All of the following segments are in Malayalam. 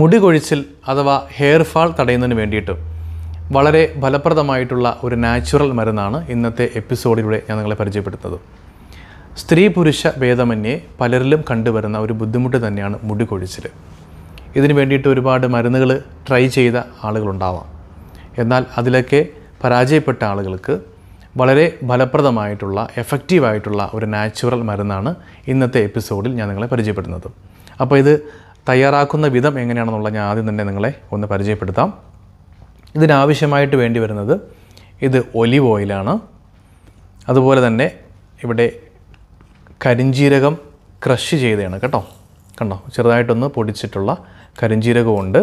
മുടി കൊഴിച്ചിൽ അഥവാ ഹെയർ ഫാൾ തടയുന്നതിന് വേണ്ടിയിട്ട് വളരെ ഫലപ്രദമായിട്ടുള്ള ഒരു നാച്ചുറൽ മരുന്നാണ് ഇന്നത്തെ എപ്പിസോഡിലൂടെ ഞാൻ നിങ്ങളെ പരിചയപ്പെടുത്തുന്നത് സ്ത്രീ പുരുഷ ഭേദമന്യേ പലരിലും കണ്ടുവരുന്ന ഒരു ബുദ്ധിമുട്ട് തന്നെയാണ് മുടി കൊഴിച്ചിൽ ഇതിനു വേണ്ടിയിട്ട് ഒരുപാട് മരുന്നുകൾ ട്രൈ ചെയ്ത ആളുകളുണ്ടാവാം എന്നാൽ അതിലൊക്കെ പരാജയപ്പെട്ട ആളുകൾക്ക് വളരെ ഫലപ്രദമായിട്ടുള്ള എഫക്റ്റീവായിട്ടുള്ള ഒരു നാച്ചുറൽ മരുന്നാണ് ഇന്നത്തെ എപ്പിസോഡിൽ ഞാൻ നിങ്ങളെ പരിചയപ്പെടുന്നത് അപ്പോൾ ഇത് തയ്യാറാക്കുന്ന വിധം എങ്ങനെയാണെന്നുള്ള ഞാൻ ആദ്യം തന്നെ നിങ്ങളെ ഒന്ന് പരിചയപ്പെടുത്താം ഇതിനാവശ്യമായിട്ട് വേണ്ടി വരുന്നത് ഇത് ഒലിവ് ഓയിലാണ് അതുപോലെ തന്നെ ഇവിടെ കരിഞ്ജീരകം ക്രഷ് ചെയ്തതാണ് കേട്ടോ കണ്ടോ ചെറുതായിട്ടൊന്ന് പൊടിച്ചിട്ടുള്ള കരിഞ്ജീരകമുണ്ട്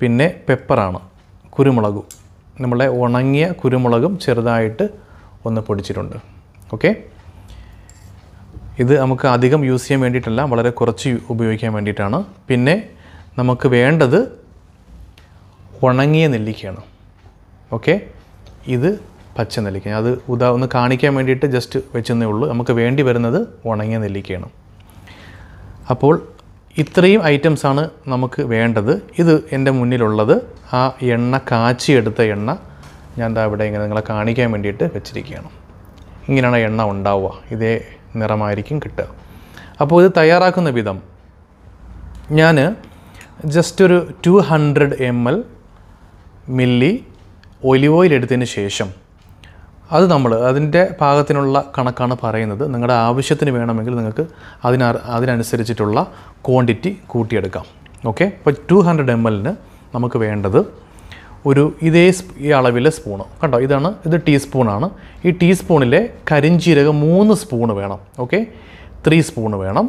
പിന്നെ പെപ്പറാണ് കുരുമുളകും നമ്മളെ ഉണങ്ങിയ കുരുമുളകും ചെറുതായിട്ട് ഒന്ന് പൊടിച്ചിട്ടുണ്ട് ഓക്കെ ഇത് നമുക്ക് അധികം യൂസ് ചെയ്യാൻ വേണ്ടിയിട്ടല്ല വളരെ കുറച്ച് ഉപയോഗിക്കാൻ വേണ്ടിയിട്ടാണ് പിന്നെ നമുക്ക് വേണ്ടത് ഉണങ്ങിയ നെല്ലിക്കയാണ് ഓക്കെ ഇത് പച്ച നെല്ലിക്ക അത് ഉദാ ഒന്ന് കാണിക്കാൻ വേണ്ടിയിട്ട് ജസ്റ്റ് വെച്ചെന്നേ ഉള്ളൂ നമുക്ക് വേണ്ടി വരുന്നത് ഉണങ്ങിയ നെല്ലിക്കയാണ് അപ്പോൾ ഇത്രയും ഐറ്റംസാണ് നമുക്ക് വേണ്ടത് ഇത് എൻ്റെ മുന്നിലുള്ളത് ആ എണ്ണ കാച്ചിയെടുത്ത എണ്ണ ഞാൻ ഇവിടെ ഇങ്ങനെ നിങ്ങളെ കാണിക്കാൻ വേണ്ടിയിട്ട് വെച്ചിരിക്കുകയാണ് ഇങ്ങനെയാണ് എണ്ണ ഉണ്ടാവുക ഇതേ നിറമായിരിക്കും കിട്ടുക അപ്പോൾ ഇത് തയ്യാറാക്കുന്ന വിധം ഞാൻ ജസ്റ്റ് ഒരു two hundred M L milli olive oil എടുത്തതിന് ശേഷം അത് നമ്മൾ അതിൻ്റെ പാകത്തിനുള്ള കണക്കാണ് പറയുന്നത് നിങ്ങളുടെ ആവശ്യത്തിന് വേണമെങ്കിൽ നിങ്ങൾക്ക് അതിന അതിനനുസരിച്ചിട്ടുള്ള ക്വാണ്ടിറ്റി കൂട്ടിയെടുക്കാം ഓക്കെ അപ്പോൾ ടു ഹൺഡ്രഡ് എം എല്ലിന് നമുക്ക് വേണ്ടത് ഒരു ഇതേ ഈ അളവിലെ സ്പൂണ് കണ്ടോ ഇതാണ് ഇത് ടീസ്പൂണാണ് ഈ ടീസ്പൂണിലെ കരിഞ്ചീരകം മൂന്ന് സ്പൂണ് വേണം ഓക്കെ ത്രീ സ്പൂണ് വേണം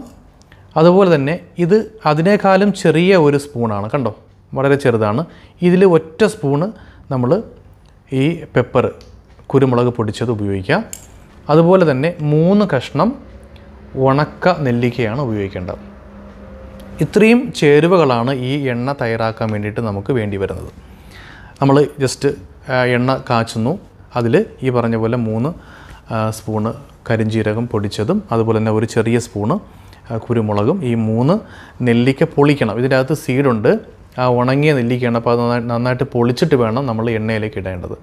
അതുപോലെ തന്നെ ഇത് അതിനേക്കാളും ചെറിയ ഒരു സ്പൂണാണ് കണ്ടോ വളരെ ചെറുതാണ് ഇതിൽ ഒറ്റ സ്പൂണ് നമ്മൾ ഈ പെപ്പർ കുരുമുളക് പൊടിച്ചത് ഉപയോഗിക്കാം അതുപോലെ തന്നെ മൂന്ന് കഷ്ണം ഉണക്ക നെല്ലിക്കയാണ് ഉപയോഗിക്കേണ്ടത് ഇത്രയും ചേരുവകളാണ് ഈ എണ്ണ തയ്യാറാക്കാൻ വേണ്ടിയിട്ട് നമുക്ക് വേണ്ടി വരുന്നത് നമ്മൾ ജസ്റ്റ് എണ്ണ കാച്ചുന്നു അതിൽ ഈ പറഞ്ഞ പോലെ മൂന്ന് സ്പൂണ് കരിഞ്ചീരകം പൊടിച്ചതും അതുപോലെ തന്നെ ഒരു ചെറിയ സ്പൂണ് കുരുമുളകും ഈ മൂന്ന് നെല്ലിക്ക പൊളിക്കണം ഇതിൻ്റെ അകത്ത് സീഡുണ്ട് ആ ഉണങ്ങിയ നെല്ലിക്കയാണ് അപ്പോൾ അത് നന്നായിട്ട് പൊളിച്ചിട്ട് വേണം നമ്മൾ എണ്ണയിലേക്ക് ഇടേണ്ടത്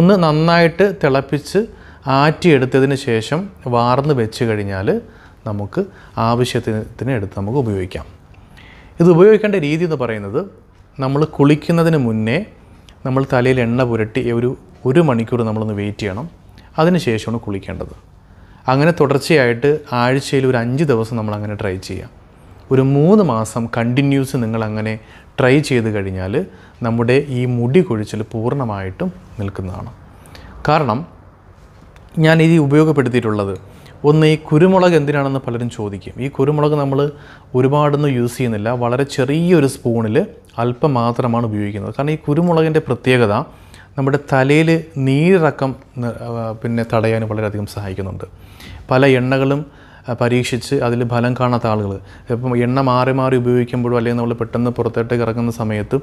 ഒന്ന് നന്നായിട്ട് തിളപ്പിച്ച് ആറ്റിയെടുത്തതിന് ശേഷം വാർന്ന് വെച്ച് കഴിഞ്ഞാൽ നമുക്ക് ആവശ്യത്തിന് എടുത്ത് നമുക്ക് ഉപയോഗിക്കാം ഇത് ഉപയോഗിക്കേണ്ട രീതി എന്ന് പറയുന്നത് നമ്മൾ കുളിക്കുന്നതിന് മുന്നേ നമ്മൾ തലയിൽ എണ്ണ പുരട്ടി ഒരു ഒരു മണിക്കൂർ നമ്മളൊന്ന് വെയിറ്റ് ചെയ്യണം അതിനുശേഷമാണ് കുളിക്കേണ്ടത് അങ്ങനെ തുടർച്ചയായിട്ട് ആഴ്ചയിൽ ഒരു അഞ്ച് ദിവസം നമ്മൾ അങ്ങനെ ട്രൈ ചെയ്യാം ഒരു മൂന്ന് മാസം കണ്ടിന്യൂസ് നിങ്ങൾ അങ്ങനെ ട്രൈ ചെയ്ത് കഴിഞ്ഞാൽ നമ്മുടെ ഈ മുടി കൊഴിച്ചിൽ പൂർണ്ണമായിട്ടും നിൽക്കുന്നതാണ് കാരണം ഞാൻ ഇത് ഉപയോഗപ്പെടുത്തിയിട്ടുള്ളത് ഒന്ന് ഈ കുരുമുളക് എന്തിനാണെന്ന് പലരും ചോദിക്കും ഈ കുരുമുളക് നമ്മൾ ഒരുപാടൊന്നും യൂസ് ചെയ്യുന്നില്ല വളരെ ചെറിയൊരു സ്പൂണിൽ അല്പം മാത്രമാണ് ഉപയോഗിക്കുന്നത് കാരണം ഈ കുരുമുളകിൻ്റെ പ്രത്യേകത നമ്മുടെ തലയിൽ നീരിറക്കം പിന്നെ തടയാൻ വളരെയധികം സഹായിക്കുന്നുണ്ട് പല എണ്ണകളും പരീക്ഷിച്ച് അതിൽ ഫലം കാണാത്ത ആളുകൾ ഇപ്പം എണ്ണ മാറി മാറി ഉപയോഗിക്കുമ്പോഴും അല്ലെങ്കിൽ നമ്മൾ പെട്ടെന്ന് പുറത്തേട്ട് ഇറങ്ങുന്ന സമയത്ത്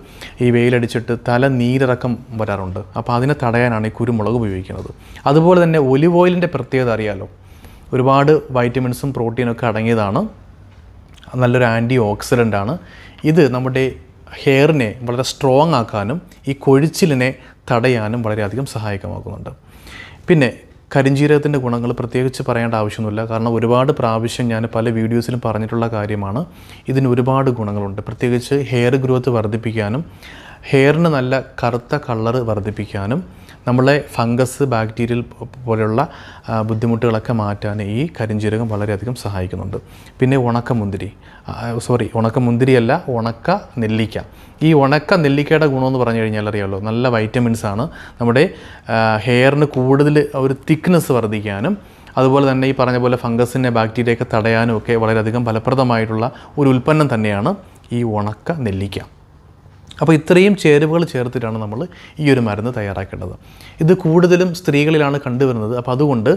ഈ വെയിലടിച്ചിട്ട് തല നീരിറക്കം വരാറുണ്ട് അപ്പോൾ അതിനെ തടയാനാണ് ഈ കുരുമുളക് ഉപയോഗിക്കുന്നത് അതുപോലെ തന്നെ ഒലിവ് ഓയിലിൻ്റെ പ്രത്യേകത അറിയാലോ ഒരുപാട് വൈറ്റമിൻസും പ്രോട്ടീനൊക്കെ അടങ്ങിയതാണ് നല്ലൊരു ആൻറ്റി ഓക്സിഡൻ്റ് ആണ് ഇത് നമ്മുടെ ഹെയറിനെ വളരെ സ്ട്രോങ് ആക്കാനും ഈ കൊഴിച്ചിലിനെ തടയാനും വളരെയധികം സഹായകമാക്കുന്നുണ്ട് പിന്നെ കരിഞ്ചീരകത്തിൻ്റെ ഗുണങ്ങൾ പ്രത്യേകിച്ച് പറയേണ്ട ആവശ്യമൊന്നുമില്ല കാരണം ഒരുപാട് പ്രാവശ്യം ഞാൻ പല വീഡിയോസിലും പറഞ്ഞിട്ടുള്ള കാര്യമാണ് ഇതിന് ഒരുപാട് ഗുണങ്ങളുണ്ട് പ്രത്യേകിച്ച് ഹെയർ ഗ്രോത്ത് വർദ്ധിപ്പിക്കാനും ഹെയറിന് നല്ല കറുത്ത കളർ വർദ്ധിപ്പിക്കാനും നമ്മളെ ഫംഗസ് ബാക്ടീരിയൽ പോലെയുള്ള ബുദ്ധിമുട്ടുകളൊക്കെ മാറ്റാൻ ഈ കരിഞ്ചീരകം വളരെയധികം സഹായിക്കുന്നുണ്ട് പിന്നെ ഉണക്കമുന്തിരി സോറി മുന്തിരിയല്ല ഉണക്ക നെല്ലിക്ക ഈ ഉണക്ക നെല്ലിക്കയുടെ ഗുണമെന്ന് പറഞ്ഞു കഴിഞ്ഞാൽ അറിയാമല്ലോ നല്ല വൈറ്റമിൻസ് ആണ് നമ്മുടെ ഹെയറിന് കൂടുതൽ ഒരു തിക്നെസ് വർദ്ധിക്കാനും അതുപോലെ തന്നെ ഈ പറഞ്ഞ പോലെ ഫംഗസിനെ ബാക്ടീരിയയൊക്കെ തടയാനും ഒക്കെ വളരെയധികം ഫലപ്രദമായിട്ടുള്ള ഒരു ഉൽപ്പന്നം തന്നെയാണ് ഈ ഉണക്ക നെല്ലിക്ക അപ്പോൾ ഇത്രയും ചേരുവകൾ ചേർത്തിട്ടാണ് നമ്മൾ ഈ ഒരു മരുന്ന് തയ്യാറാക്കേണ്ടത് ഇത് കൂടുതലും സ്ത്രീകളിലാണ് കണ്ടുവരുന്നത് അപ്പോൾ അതുകൊണ്ട്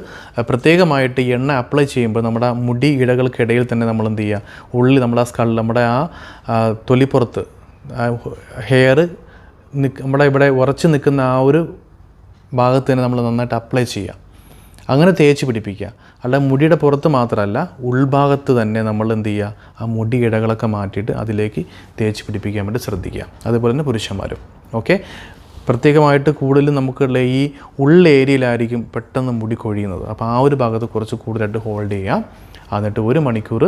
പ്രത്യേകമായിട്ട് എണ്ണ അപ്ലൈ ചെയ്യുമ്പോൾ നമ്മുടെ മുടി ഇഴകൾക്കിടയിൽ തന്നെ നമ്മൾ എന്ത് ചെയ്യുക ഉള്ളിൽ നമ്മുടെ ആ സ്കൾ നമ്മുടെ ആ തൊലിപ്പുറത്ത് ഹെയർ നമ്മുടെ ഇവിടെ ഉറച്ചു നിൽക്കുന്ന ആ ഒരു ഭാഗത്ത് തന്നെ നമ്മൾ നന്നായിട്ട് അപ്ലൈ ചെയ്യുക അങ്ങനെ തേച്ച് പിടിപ്പിക്കുക അല്ല മുടിയുടെ പുറത്ത് മാത്രമല്ല ഉൾഭാഗത്ത് തന്നെ നമ്മൾ എന്ത് ചെയ്യുക ആ മുടി ഇടകളൊക്കെ മാറ്റിയിട്ട് അതിലേക്ക് തേച്ച് പിടിപ്പിക്കാൻ വേണ്ടി ശ്രദ്ധിക്കുക അതുപോലെ തന്നെ പുരുഷന്മാരും ഓക്കെ പ്രത്യേകമായിട്ട് കൂടുതലും നമുക്കുള്ള ഈ ഉള്ള ഏരിയയിലായിരിക്കും പെട്ടെന്ന് മുടി കൊഴിയുന്നത് അപ്പോൾ ആ ഒരു ഭാഗത്ത് കുറച്ച് കൂടുതലായിട്ട് ഹോൾഡ് ചെയ്യാം എന്നിട്ട് ഒരു മണിക്കൂർ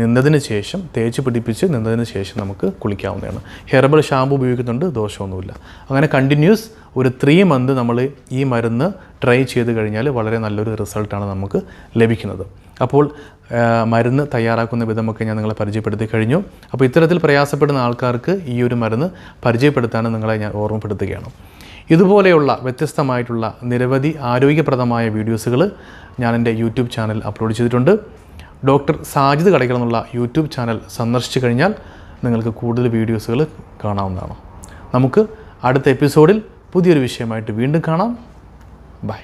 നിന്നതിന് ശേഷം തേച്ച് പിടിപ്പിച്ച് നിന്നതിന് ശേഷം നമുക്ക് കുളിക്കാവുന്നതാണ് ഹെർബൽ ഷാമ്പു ഉപയോഗിക്കുന്നുണ്ട് ദോഷമൊന്നുമില്ല അങ്ങനെ കണ്ടിന്യൂസ് ഒരു ത്രീ മന്ത് നമ്മൾ ഈ മരുന്ന് ട്രൈ ചെയ്ത് കഴിഞ്ഞാൽ വളരെ നല്ലൊരു റിസൾട്ടാണ് നമുക്ക് ലഭിക്കുന്നത് അപ്പോൾ മരുന്ന് തയ്യാറാക്കുന്ന വിധമൊക്കെ ഞാൻ നിങ്ങളെ പരിചയപ്പെടുത്തി കഴിഞ്ഞു അപ്പോൾ ഇത്തരത്തിൽ പ്രയാസപ്പെടുന്ന ആൾക്കാർക്ക് ഈ ഒരു മരുന്ന് പരിചയപ്പെടുത്താനും നിങ്ങളെ ഞാൻ ഓർമ്മപ്പെടുത്തുകയാണ് ഇതുപോലെയുള്ള വ്യത്യസ്തമായിട്ടുള്ള നിരവധി ആരോഗ്യപ്രദമായ വീഡിയോസുകൾ ഞാൻ എൻ്റെ യൂട്യൂബ് ചാനൽ അപ്ലോഡ് ചെയ്തിട്ടുണ്ട് ഡോക്ടർ സാജിദ് കടയ്ക്കൽ എന്നുള്ള യൂട്യൂബ് ചാനൽ സന്ദർശിച്ചു കഴിഞ്ഞാൽ നിങ്ങൾക്ക് കൂടുതൽ വീഡിയോസുകൾ കാണാവുന്നതാണ് നമുക്ക് അടുത്ത എപ്പിസോഡിൽ പുതിയൊരു വിഷയമായിട്ട് വീണ്ടും കാണാം ബൈ